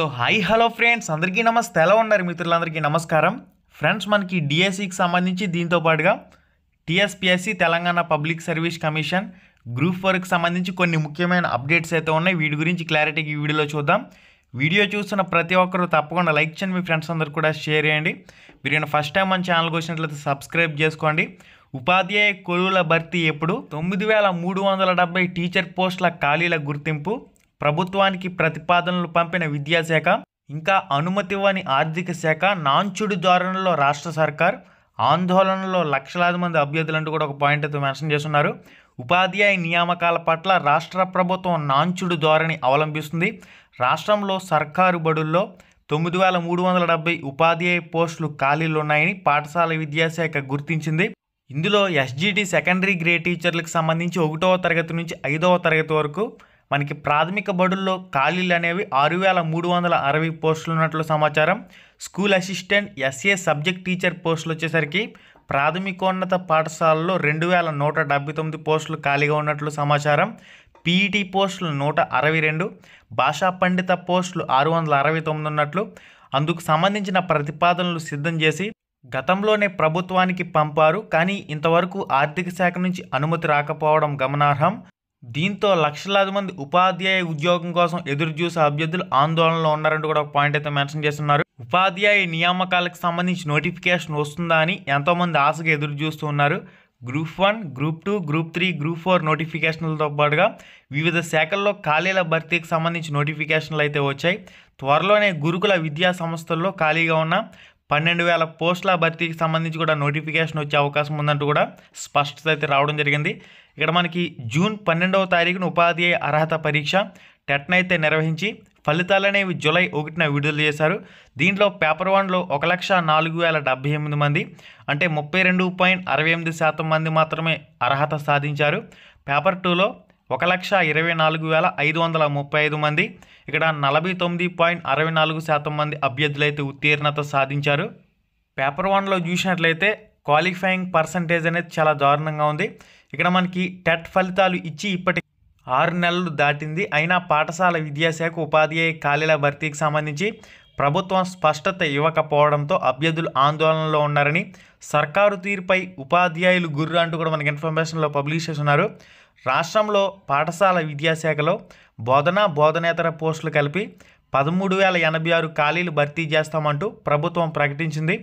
so hi hello friends అందరికీ నమస్తే ఎలా ఉన్నారు మిత్రులందరికీ నమస్కారం ఫ్రెండ్స్ మనకి డిఎస్సికి సంబంధించి దీంతో పాటుగా TSPSC Telangana public service commission group work సంబంధించి కొన్ని ముఖ్యమైన అప్డేట్స్ అయితే ఉన్నాయి వీటి గురించి క్లారిటీకి వీడియోలో చూద్దాం వీడియో చూస్తున్న ప్రతి ఒక్కరూ తప్పకుండా లైక్ చేయండి మీ ఫ్రెండ్స్ అందరు కూడా షేర్ చేయండి మీరు నేను ఫస్ట్ టైం మన ఛానల్కి వచ్చినట్లయితే సబ్స్క్రైబ్ చేసుకోండి ఉపాధ్యాయ కొలువుల భర్తీ ఎప్పుడు తొమ్మిది వేల మూడు వందల టీచర్ పోస్టుల ఖాళీల గుర్తింపు ప్రభుత్వానికి ప్రతిపాదనలు పంపిన విద్యాశాఖ ఇంకా అనుమతివ్వని ఆర్థిక శాఖ నాంచుడి ధోరణిలో రాష్ట్ర సర్కార్ ఆందోళనలో లక్షలాది మంది అభ్యర్థులు అంటూ కూడా ఒక పాయింట్ అయితే మెన్షన్ చేస్తున్నారు ఉపాధ్యాయ నియామకాల పట్ల రాష్ట్ర ప్రభుత్వం నాంచుడు ధోరణి అవలంబిస్తుంది రాష్ట్రంలో సర్కారు బడుల్లో తొమ్మిది వేల మూడు వందల డెబ్బై ఉపాధ్యాయ పోస్టులు ఖాళీలు ఉన్నాయని పాఠశాల విద్యాశాఖ గుర్తించింది ఇందులో ఎస్జీటీ సెకండరీ గ్రేడ్ టీచర్లకు సంబంధించి ఒకటవ తరగతి నుంచి ఐదవ తరగతి వరకు మనకి ప్రాథమిక బడుల్లో ఖాళీలు అనేవి ఆరు వేల మూడు వందల అరవై పోస్టులు ఉన్నట్లు సమాచారం school assistant SA subject teacher పోస్టులు వచ్చేసరికి ప్రాథమికోన్నత పాఠశాలలో రెండు వేల నూట డెబ్బై తొమ్మిది పోస్టులు ఖాళీగా ఉన్నట్లు సమాచారం పీఈటీ పోస్టులు నూట అరవై రెండు భాషా పండిత పోస్టులు ఆరు వందల అరవై తొమ్మిది ఉన్నట్లు అందుకు సంబంధించిన ప్రతిపాదనలు సిద్ధం చేసి గతంలోనే ప్రభుత్వానికి పంపారు కానీ ఇంతవరకు ఆర్థిక శాఖ నుంచి అనుమతి రాకపోవడం గమనార్హం దీంతో లక్షలాది మంది ఉపాధ్యాయ ఉద్యోగం కోసం ఎదురు చూసే అభ్యర్థులు ఆందోళనలో ఉన్నారంటూ కూడా ఒక పాయింట్ అయితే మెన్షన్ చేస్తున్నారు ఉపాధ్యాయ నియామకాలకు సంబంధించి నోటిఫికేషన్ వస్తుందా అని ఎంతోమంది ఆశగా ఎదురు చూస్తూ ఉన్నారు group one group two group three group four నోటిఫికేషన్లతో పాటుగా వివిధ శాఖల్లో ఖాళీల భర్తీకి సంబంధించి నోటిఫికేషన్లు అయితే వచ్చాయి త్వరలోనే గురుకుల విద్యా సంస్థల్లో ఖాళీగా ఉన్న పన్నెండు వేల పోస్టుల భర్తీకి సంబంధించి కూడా నోటిఫికేషన్ వచ్చే అవకాశం ఉందంటూ కూడా స్పష్టత అయితే రావడం జరిగింది ఇక్కడ మనకి జూన్ పన్నెండవ తారీఖున ఉపాధి అర్హత పరీక్ష టెట్న అయితే నిర్వహించి ఫలితాలనేవి జూలై ఒకటిన విడుదల చేశారు దీంట్లో పేపర్ వన్లో ఒక లక్ష నాలుగు వేల డెబ్బై ఎనిమిది మంది అంటే ముప్పై రెండు పాయింట్ అరవై ఎనిమిది శాతం మంది మాత్రమే అర్హత సాధించారు పేపర్ టూలో ఒక లక్ష ఇరవై నాలుగు వేల ఐదు వందల ముప్పై ఐదు మంది ఇక్కడ నలభై తొమ్మిది పాయింట్ అరవై నాలుగు శాతం మంది అభ్యర్థులైతే ఉత్తీర్ణత సాధించారు పేపర్ వన్లో చూసినట్లయితే క్వాలిఫైయింగ్ పర్సంటేజ్ అనేది చాలా దారుణంగా ఉంది ఇక్కడ మనకి టెట్ ఫలితాలు ఇచ్చి ఇప్పటి ఆరు నెలలు దాటింది అయినా పాఠశాల విద్యాశాఖ ఉపాధ్యాయ ఖాళీల భర్తీకి సంబంధించి ప్రభుత్వం స్పష్టత ఇవ్వకపోవడంతో అభ్యర్థులు ఆందోళనలో ఉన్నారని సర్కారు తీరుపై ఉపాధ్యాయులు గుర్రు అంటూ కూడా మనకి ఇన్ఫర్మేషన్లో పబ్లిష్ చేస్తున్నారు రాష్ట్రంలో పాఠశాల విద్యాశాఖలో బోధన బోధనేతర పోస్టులు కలిపి పదమూడు వేల ఎనభై ఆరు ఖాళీలు భర్తీ చేస్తామంటూ ప్రభుత్వం ప్రకటించింది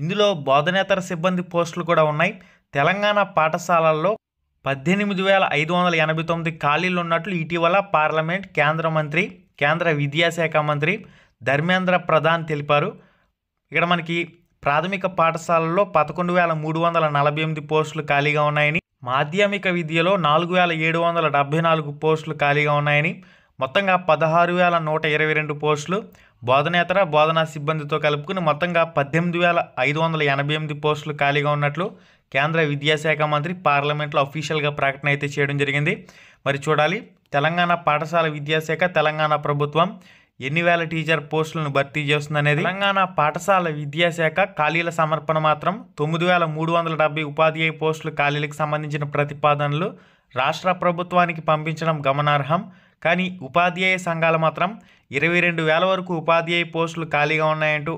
ఇందులో బోధనేతర సిబ్బంది పోస్టులు కూడా ఉన్నాయి తెలంగాణ పాఠశాలల్లో పద్దెనిమిది వేల ఐదు వందల ఎనభై తొమ్మిది ఖాళీలు ఉన్నట్లు ఇటీవల పార్లమెంట్ కేంద్ర మంత్రి కేంద్ర విద్యాశాఖ మంత్రి ధర్మేంద్ర ప్రధాన్ తెలిపారు ఇక్కడ మనకి ప్రాథమిక పాఠశాలల్లో పదకొండు వేల మూడు వందల నలభై ఎనిమిది పోస్టులు ఖాళీగా ఉన్నాయని మాధ్యమిక విద్యలో నాలుగు వేల ఏడు వందల డెబ్బై నాలుగు పోస్టులు ఖాళీగా ఉన్నాయని మొత్తంగా పదహారు వేల నూట ఇరవై రెండు పోస్టులు బోధనేతర బోధనా సిబ్బందితో కలుపుకుని మొత్తంగా పద్దెనిమిది వేల ఐదు వందల ఎనభై ఎనిమిది పోస్టులు ఖాళీగా ఉన్నట్లు కేంద్ర విద్యాశాఖ మంత్రి పార్లమెంట్లో అఫీషియల్గా ప్రకటన అయితే చేయడం జరిగింది మరి చూడాలి తెలంగాణ పాఠశాల విద్యాశాఖ తెలంగాణ ప్రభుత్వం ఎన్ని వేల టీచర్ పోస్టులను భర్తీ అనేది తెలంగాణ పాఠశాల విద్యాశాఖ ఖాళీల సమర్పణ మాత్రం తొమ్మిది వేల మూడు వందల డెబ్బై ఉపాధ్యాయ పోస్టులు ఖాళీలకు సంబంధించిన ప్రతిపాదనలు రాష్ట్ర ప్రభుత్వానికి పంపించడం గమనార్హం కానీ ఉపాధ్యాయ సంఘాలు మాత్రం ఇరవై రెండు వేల వరకు ఉపాధ్యాయ పోస్టులు ఖాళీగా ఉన్నాయంటూ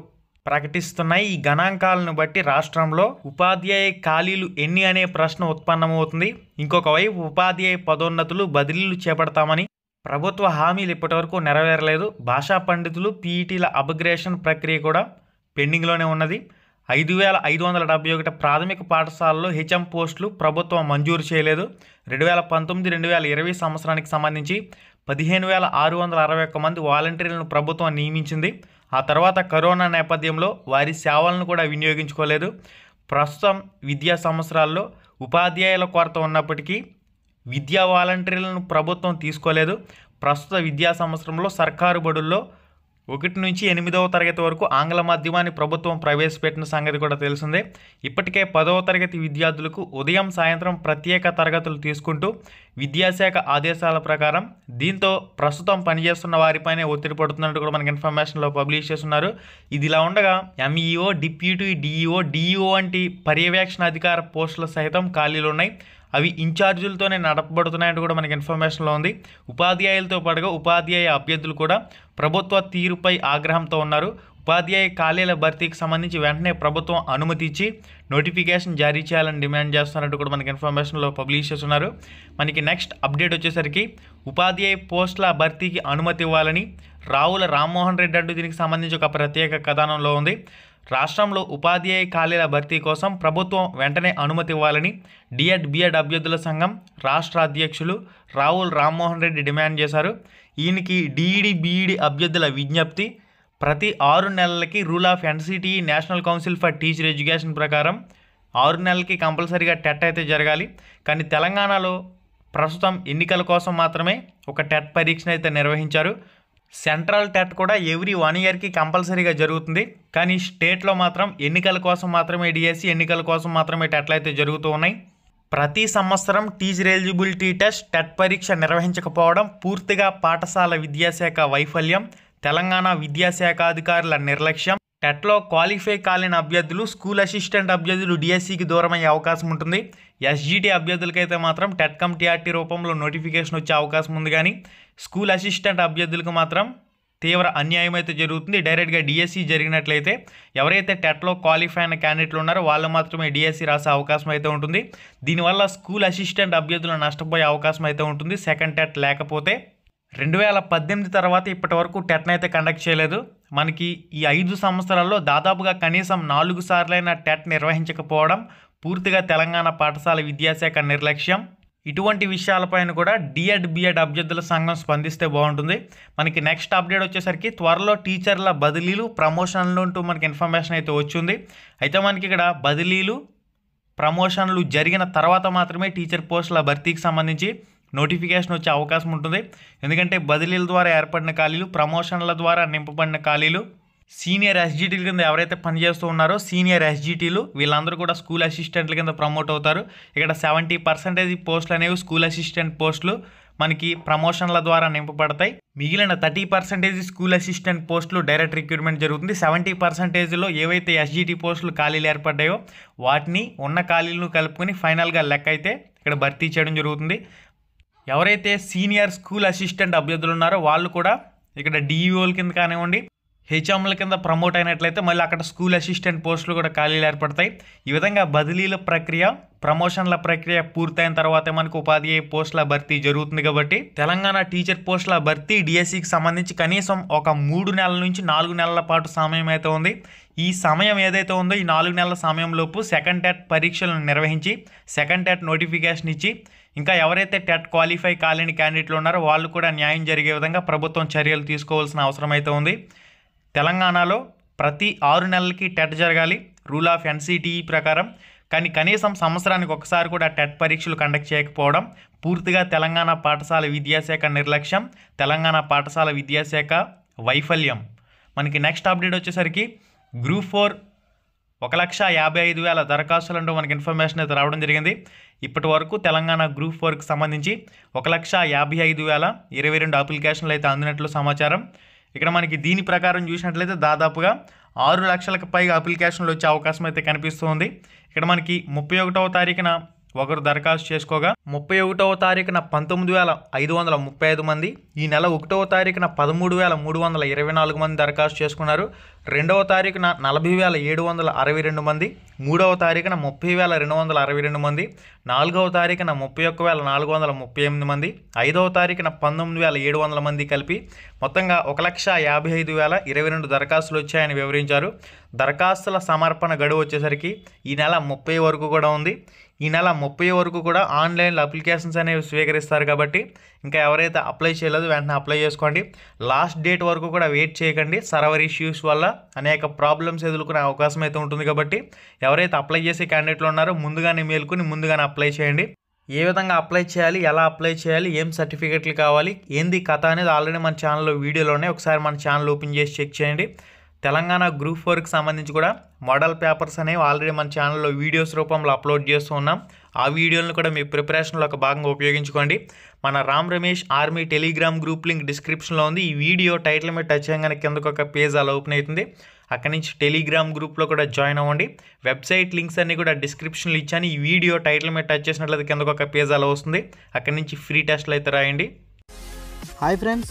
ప్రకటిస్తున్నాయి ఈ గణాంకాలను బట్టి రాష్ట్రంలో ఉపాధ్యాయ ఖాళీలు ఎన్ని అనే ప్రశ్న ఉత్పన్నమవుతుంది ఇంకొక వైపు ఉపాధ్యాయ పదోన్నతులు బదిలీలు చేపడతామని ప్రభుత్వ హామీలు ఇప్పటివరకు నెరవేరలేదు భాషా పండితులు పీఈటీల అప్గ్రేషన్ ప్రక్రియ కూడా పెండింగ్లోనే ఉన్నది ఐదు వేల ఐదు వందల డెబ్బై ఒకటి ప్రాథమిక పాఠశాలలో హెచ్ఎం పోస్టులు ప్రభుత్వం మంజూరు చేయలేదు రెండు వేల పంతొమ్మిది రెండు వేల ఇరవై సంవత్సరానికి సంబంధించి పదిహేను వేల ఆరు వందల అరవై ఒక్క మంది వాలంటీర్లను ప్రభుత్వం నియమించింది ఆ తర్వాత కరోనా నేపథ్యంలో వారి సేవలను కూడా వినియోగించుకోలేదు ప్రస్తుతం విద్యా సంవత్సరాల్లో ఉపాధ్యాయుల కొరత ఉన్నప్పటికీ విద్యా వాలంటీర్లను ప్రభుత్వం తీసుకోలేదు ప్రస్తుత విద్యా సంవత్సరంలో సర్కారు బడుల్లో ఒకటి నుంచి ఎనిమిదవ తరగతి వరకు ఆంగ్ల మాధ్యమాన్ని ప్రభుత్వం ప్రవేశపెట్టిన సంగతి కూడా తెలిసిందే ఇప్పటికే పదవ తరగతి విద్యార్థులకు ఉదయం సాయంత్రం ప్రత్యేక తరగతులు తీసుకుంటూ విద్యాశాఖ ఆదేశాల ప్రకారం దీంతో ప్రస్తుతం పనిచేస్తున్న వారిపైనే ఒత్తిడి పడుతున్నట్టు కూడా మనకి ఇన్ఫర్మేషన్లో పబ్లిష్ చేస్తున్నారు ఇది ఇలా ఉండగా ఎంఈఓ డిప్యూటీ డిఈఓ డిఈఓ వంటి పర్యవేక్షణ అధికార పోస్టులు సహితం ఖాళీలు ఉన్నాయి అవి ఇన్ఛార్జీలతోనే నడపబడుతున్నాయంటూ కూడా మనకి ఇన్ఫర్మేషన్లో ఉంది ఉపాధ్యాయులతో పాటుగా ఉపాధ్యాయ అభ్యర్థులు కూడా ప్రభుత్వ తీరుపై ఆగ్రహంతో ఉన్నారు ఉపాధ్యాయ ఖాళీల భర్తీకి సంబంధించి వెంటనే ప్రభుత్వం అనుమతి ఇచ్చి నోటిఫికేషన్ జారీ చేయాలని డిమాండ్ చేస్తున్నట్టు కూడా మనకి ఇన్ఫర్మేషన్లో పబ్లిష్ చేస్తున్నారు మనకి నెక్స్ట్ అప్డేట్ వచ్చేసరికి ఉపాధ్యాయ పోస్టుల భర్తీకి అనుమతి ఇవ్వాలని రావుల రామ్మోహన్ రెడ్డి అంటూ దీనికి సంబంధించి ఒక ప్రత్యేక కథనంలో ఉంది రాష్ట్రంలో ఉపాధ్యాయ ఖాళీల భర్తీ కోసం ప్రభుత్వం వెంటనే అనుమతి ఇవ్వాలని డిఎడ్ బిఎడ్ అభ్యర్థుల సంఘం రాష్ట్ర అధ్యక్షులు రాహుల్ రామ్మోహన్ రెడ్డి డిమాండ్ చేశారు ఈయనకి డిఈడి బీఈడి అభ్యర్థుల విజ్ఞప్తి ప్రతి ఆరు నెలలకి rule of NCTE national council for teacher education ప్రకారం ఆరు నెలలకి కంపల్సరీగా టెట్ అయితే జరగాలి కానీ తెలంగాణలో ప్రస్తుతం ఎన్నికల కోసం మాత్రమే ఒక టెట్ పరీక్షను అయితే నిర్వహించారు సెంట్రల్ టెట్ కూడా ఎవ్రీ వన్ ఇయర్కి కంపల్సరీగా జరుగుతుంది కానీ స్టేట్లో మాత్రం ఎన్నికల కోసం మాత్రమే డిఎస్సి ఎన్నికల కోసం మాత్రమే టెట్లు అయితే జరుగుతూ ఉన్నాయి ప్రతి సంవత్సరం టీచర్ ఎలిజిబిలిటీ టెస్ట్ టెట్ పరీక్ష నిర్వహించకపోవడం పూర్తిగా పాఠశాల విద్యాశాఖ వైఫల్యం తెలంగాణ విద్యాశాఖ అధికారుల నిర్లక్ష్యం టెట్లో క్వాలిఫై కాలేని అభ్యర్థులు స్కూల్ అసిస్టెంట్ అభ్యర్థులు డిఎస్సికి దూరమయ్యే అవకాశం ఉంటుంది ఎస్జిటి అభ్యర్థులకైతే మాత్రం టెట్ కమ్ టీఆర్టీ రూపంలో నోటిఫికేషన్ వచ్చే అవకాశం ఉంది కానీ స్కూల్ అసిస్టెంట్ అభ్యర్థులకు మాత్రం తీవ్ర అన్యాయం అయితే జరుగుతుంది డైరెక్ట్గా డిఎస్సి జరిగినట్లయితే ఎవరైతే టెట్లో క్వాలిఫై అయిన క్యాండిడేట్లు ఉన్నారో వాళ్ళు మాత్రమే డిఎస్సి రాసే అవకాశం అయితే ఉంటుంది దీనివల్ల స్కూల్ అసిస్టెంట్ అభ్యర్థులు నష్టపోయే అవకాశం అయితే ఉంటుంది సెకండ్ టెట్ లేకపోతే రెండు వేల పద్దెనిమిది తర్వాత ఇప్పటి వరకు టెట్ను అయితే కండక్ట్ చేయలేదు మనకి ఈ ఐదు సంవత్సరాల్లో దాదాపుగా కనీసం నాలుగు సార్లైన టెట్ నిర్వహించకపోవడం పూర్తిగా తెలంగాణ పాఠశాల విద్యాశాఖ నిర్లక్ష్యం ఇటువంటి విషయాలపైన కూడా డిఎడ్ బిఎడ్ అభ్యర్థుల సంఘం స్పందిస్తే బాగుంటుంది మనకి నెక్స్ట్ అప్డేట్ వచ్చేసరికి త్వరలో టీచర్ల బదిలీలు ప్రమోషన్లు అంటూ మనకి ఇన్ఫర్మేషన్ అయితే వచ్చింది అయితే మనకి ఇక్కడ బదిలీలు ప్రమోషన్లు జరిగిన తర్వాత మాత్రమే టీచర్ పోస్టుల భర్తీకి సంబంధించి నోటిఫికేషన్ వచ్చే అవకాశం ఉంటుంది ఎందుకంటే బదిలీల ద్వారా ఏర్పడిన ఖాళీలు ప్రమోషన్ల ద్వారా నింపబడిన ఖాళీలు సీనియర్ ఎస్జీటీల కింద ఎవరైతే పనిచేస్తూ ఉన్నారో సీనియర్ ఎస్జీటీలు వీళ్ళందరూ కూడా స్కూల్ అసిస్టెంట్ల కింద ప్రమోట్ అవుతారు ఇక్కడ సెవెంటీ పర్సెంటేజ్ పోస్టులు అనేవి స్కూల్ అసిస్టెంట్ పోస్టులు మనకి ప్రమోషన్ల ద్వారా నింపబడతాయి మిగిలిన థర్టీ పర్సెంటేజ్ స్కూల్ అసిస్టెంట్ పోస్టులు డైరెక్ట్ రిక్రూట్మెంట్ జరుగుతుంది సెవెంటీ పర్సెంటేజ్లో ఏవైతే ఎస్జిటి పోస్టులు ఖాళీలు ఏర్పడ్డాయో వాటిని ఉన్న ఖాళీలను కలుపుకొని ఫైనల్గా లెక్క అయితే ఇక్కడ భర్తీ చేయడం జరుగుతుంది ఎవరైతే సీనియర్ స్కూల్ అసిస్టెంట్ అభ్యర్థులు ఉన్నారో వాళ్ళు కూడా ఇక్కడ డీఈఓల e కింద కానివ్వండి హెచ్ఎంల కింద ప్రమోట్ అయినట్లయితే మళ్ళీ అక్కడ స్కూల్ అసిస్టెంట్ పోస్టులు కూడా ఖాళీలు ఏర్పడతాయి ఈ విధంగా బదిలీల ప్రక్రియ ప్రమోషన్ల ప్రక్రియ పూర్తయిన తర్వాత మనకు ఉపాధి పోస్టుల భర్తీ జరుగుతుంది కాబట్టి తెలంగాణ టీచర్ పోస్టుల భర్తీ డిఎస్సికి e సంబంధించి కనీసం ఒక మూడు నెలల నుంచి నాలుగు నెలల పాటు సమయం అయితే ఉంది ఈ సమయం ఏదైతే ఉందో ఈ నాలుగు నెలల సమయంలోపు సెకండ్ టెట్ పరీక్షలను నిర్వహించి సెకండ్ టెట్ నోటిఫికేషన్ ఇచ్చి ఇంకా ఎవరైతే టెట్ క్వాలిఫై కాలేని క్యాండిడేట్లు ఉన్నారో వాళ్ళు కూడా న్యాయం జరిగే విధంగా ప్రభుత్వం చర్యలు తీసుకోవాల్సిన అవసరం అయితే ఉంది తెలంగాణలో ప్రతి ఆరు నెలలకి టెట్ జరగాలి రూల్ ఆఫ్ ఎన్సిటిఈ ప్రకారం కానీ కనీసం సంవత్సరానికి ఒకసారి కూడా టెట్ పరీక్షలు కండక్ట్ చేయకపోవడం పూర్తిగా తెలంగాణ పాఠశాల విద్యాశాఖ నిర్లక్ష్యం తెలంగాణ పాఠశాల విద్యాశాఖ వైఫల్యం మనకి నెక్స్ట్ అప్డేట్ వచ్చేసరికి గ్రూప్ ఫోర్ ఒక లక్ష యాభై ఐదు వేల దరఖాస్తులంటూ మనకి ఇన్ఫర్మేషన్ అయితే రావడం జరిగింది ఇప్పటి వరకు తెలంగాణ గ్రూప్ వర్క్ సంబంధించి ఒక లక్ష యాభై ఐదు వేల ఇరవై రెండు అప్లికేషన్లు అయితే అందినట్లు సమాచారం ఇక్కడ మనకి దీని ప్రకారం చూసినట్లయితే దాదాపుగా ఆరు లక్షలకు పైగా అప్లికేషన్లు వచ్చే అవకాశం అయితే కనిపిస్తుంది ఇక్కడ మనకి ముప్పై ఒకటవ తారీఖున ఒకరు దరఖాస్తు చేసుకోగా ముప్పై ఒకటవ తారీఖున పంతొమ్మిది వేల ఐదు వందల ముప్పై ఐదు మంది ఈ నెల ఒకటవ తారీఖున పదమూడు వేల మూడు వందల ఇరవై నాలుగు మంది దరఖాస్తు చేసుకున్నారు రెండవ తారీఖున నలభై వేల ఏడు వందల అరవై రెండు మంది మూడవ తారీఖున ముప్పై వేల రెండు వందల అరవై రెండు మంది నాలుగవ తారీఖున ముప్పై ఒక్క వేల నాలుగు వందల ముప్పై ఎనిమిది మంది ఐదవ తారీఖున పంతొమ్మిది వేల ఏడు వందల మంది కలిపి మొత్తంగా ఒక లక్ష యాభై ఐదు వేల ఇరవై రెండు దరఖాస్తులు వచ్చాయని వివరించారు దరఖాస్తుల సమర్పణ గడువు వచ్చేసరికి ఈ నెల ముప్పై వరకు కూడా ఉంది ఈ నెల ముప్పై వరకు కూడా ఆన్లైన్లో అప్లికేషన్స్ అనేవి స్వీకరిస్తారు కాబట్టి ఇంకా ఎవరైతే అప్లై చేయలేదు వెంటనే అప్లై చేసుకోండి లాస్ట్ డేట్ వరకు కూడా వెయిట్ చేయకండి సర్వర్ ఇష్యూస్ వల్ల అనేక ప్రాబ్లమ్స్ ఎదుర్కొనే అవకాశం అయితే ఉంటుంది కాబట్టి ఎవరైతే అప్లై చేసే క్యాండిడేట్లు ఉన్నారో ముందుగానే మేల్కొని ముందుగానే అప్లై చేయండి ఏ విధంగా అప్లై చేయాలి ఎలా అప్లై చేయాలి ఏం సర్టిఫికెట్లు కావాలి ఏంది కథ అనేది ఆల్రెడీ మన ఛానల్లో వీడియోలోనే ఒకసారి మన ఛానల్ ఓపెన్ చేసి చెక్ చేయండి తెలంగాణ గ్రూప్ ఫోర్కి సంబంధించి కూడా మోడల్ పేపర్స్ అనేవి ఆల్రెడీ మన ఛానల్లో వీడియోస్ రూపంలో అప్లోడ్ చేస్తూ ఉన్నాం ఆ వీడియోలను కూడా మీ ప్రిపరేషన్లో ఒక భాగంగా ఉపయోగించుకోండి మన Ram Ramesh army telegram group link డిస్క్రిప్షన్లో ఉంది ఈ వీడియో టైటిల్ మీద టచ్ చేయగానే కిందకు ఒక పేజ్ అలా ఓపెన్ అవుతుంది అక్కడి నుంచి టెలిగ్రామ్ గ్రూప్లో కూడా జాయిన్ అవ్వండి వెబ్సైట్ లింక్స్ అన్నీ కూడా డిస్క్రిప్షన్లో ఇచ్చాను ఈ వీడియో టైటిల్ మీద టచ్ చేసినట్లయితే కిందకు ఒక పేజ్ అలా వస్తుంది అక్కడి నుంచి ఫ్రీ టెస్ట్లు అయితే రాయండి హాయ్ ఫ్రెండ్స్